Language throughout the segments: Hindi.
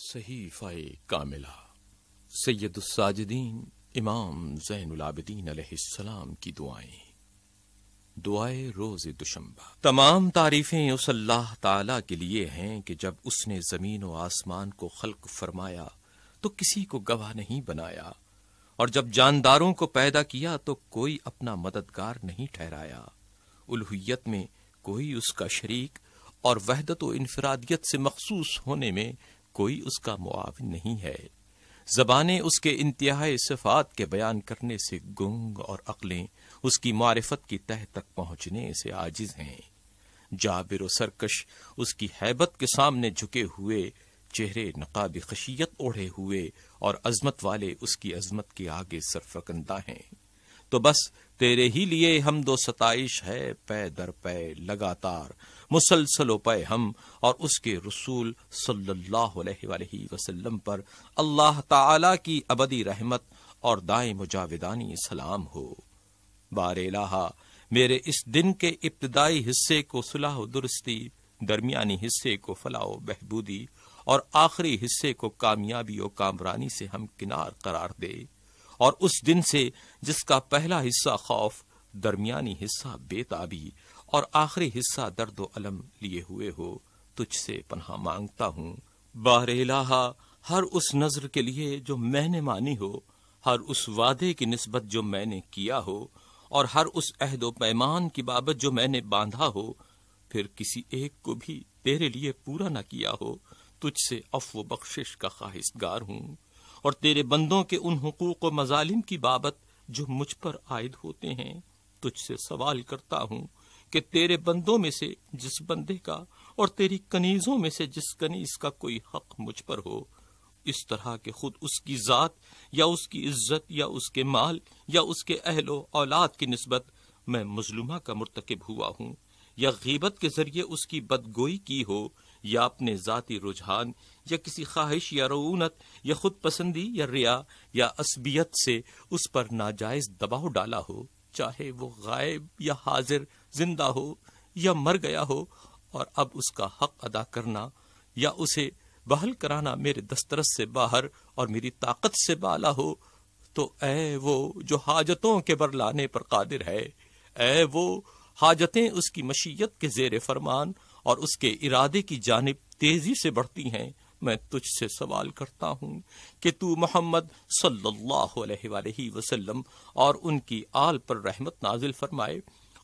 सहीफ़ाए कामिला सैदुस्साजदीन इमाम जैनलाबदीन अलैहिस्सलाम की दुआएं दुआए रोज दुशंबा तमाम तारीफें उस अल्लाह ताला के लिए हैं कि जब उसने ज़मीन व आसमान को खल्क फरमाया तो किसी को गवाह नहीं बनाया और जब जानदारों को पैदा किया तो कोई अपना मददगार नहीं ठहराया उलहुयत में कोई उसका शरीक और वहदत व इनफरादियत से मखसूस होने में कोई उसका मुआवन नहीं है जबाने उसके इंतहाई सफात के बयान करने से गुंग और अकलें उसकी मारफत की तह तक पहुंचने से आजिज हैं जाबिर सरकश उसकी हैबत के सामने झुके हुए चेहरे नकाब खशियत ओढ़े हुए और अजमत वाले उसकी अजमत के आगे सरफकंदा हैं तो बस तेरे ही लिए हम दो सताइश है पै दर पै लगातार मुसलसलो पै हम और उसके रसूल सल्लल्लाहु पर अल्लाह ताला की अबदी रहमत और दाए मुजाविदानी सलाम हो बारेलाहा मेरे इस दिन के इब्तदाई हिस्से को सुलह दुरुस्ती दरमियानी हिस्से को फलाह बहबूदी और आखिरी हिस्से को कामयाबी और कामरानी से हम किनार करार दे और उस दिन से जिसका पहला हिस्सा खौफ दरमियानी हिस्सा बेताबी और आखिरी हिस्सा दर्द अलम लिए हुए हो तुझसे पन्हा मांगता हूँ बारेलाहा हर उस नजर के लिए जो मैंने मानी हो हर उस वादे की नस्बत जो मैंने किया हो और हर उस अहदो पैमान की बाबत जो मैंने बांधा हो फिर किसी एक को भी तेरे लिए पूरा न किया हो तुझसे अफ बख्शिश का ख्वाहिशगार हूँ और तेरे बंदों के उन हकूक व मजालिम की बाबत जो मुझ पर आयद होते हैं तुझसे सवाल करता हूँ कि तेरे बंदों में से जिस बंदे का और तेरी कनीजों में से जिस कनीज का कोई हक मुझ पर हो इस तरह के खुद उसकी ज़ात या उसकी इज्जत या उसके माल या उसके अहलो औलाद की नस्बत मैं मुजलुमा का मरतकब हुआ हूँ या गीबत के जरिए उसकी बदगोई की हो या अपने जाति रुझान या किसी ख्वाहिश या रऊनत या खुद पसंदी या रिया या असबियत से उस पर नाजायज दबाव डाला हो चाहे वो गायब या हाजिर जिंदा हो या मर गया हो और अब उसका हक अदा करना या उसे बहल कराना मेरे दस्तरस से बाहर और मेरी ताकत से बाला हो तो ऐ वो जो हाजतों के बर लाने पर कादिर है ऐ वो हाजतें उसकी मशीयत के जेर फरमान और उसके इरादे की जानब तेजी से बढ़ती हैं मैं तुझसे सवाल करता हूँ कि तू मोहम्मद वसल्लम और उनकी आल पर रहमत नाजिल फरमाए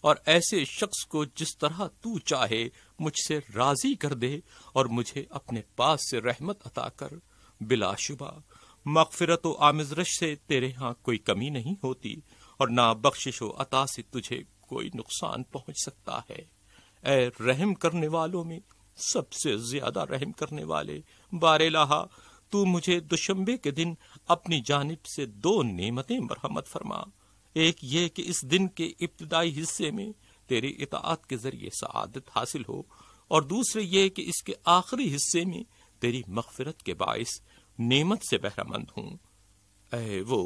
और ऐसे शख्स को जिस तरह तू चाहे मुझसे राजी कर दे और मुझे अपने पास से रहमत अता कर बिलाशुबा मकफिरत आमिजरश आमजरश से तेरे यहाँ कोई कमी नहीं होती और ना बख्शिश व अता से तुझे कोई नुकसान पहुंच सकता है ए रहम करने वालों में सबसे ज्यादा रहम करने वाले बारेलाहा तू मुझे दुशंबे के दिन अपनी जानब से दो नेमतें मरहमत फरमा एक ये कि इस दिन के इब्तदाई हिस्से में तेरे इतात के जरिए सआदत हासिल हो और दूसरे ये कि इसके आखिरी हिस्से में तेरी मगफरत के बायस नेमत से बहरामंद हूं ए वो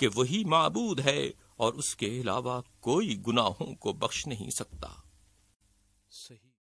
कि वही मबूद है और उसके अलावा कोई गुनाहों को बख्श नहीं सकता सही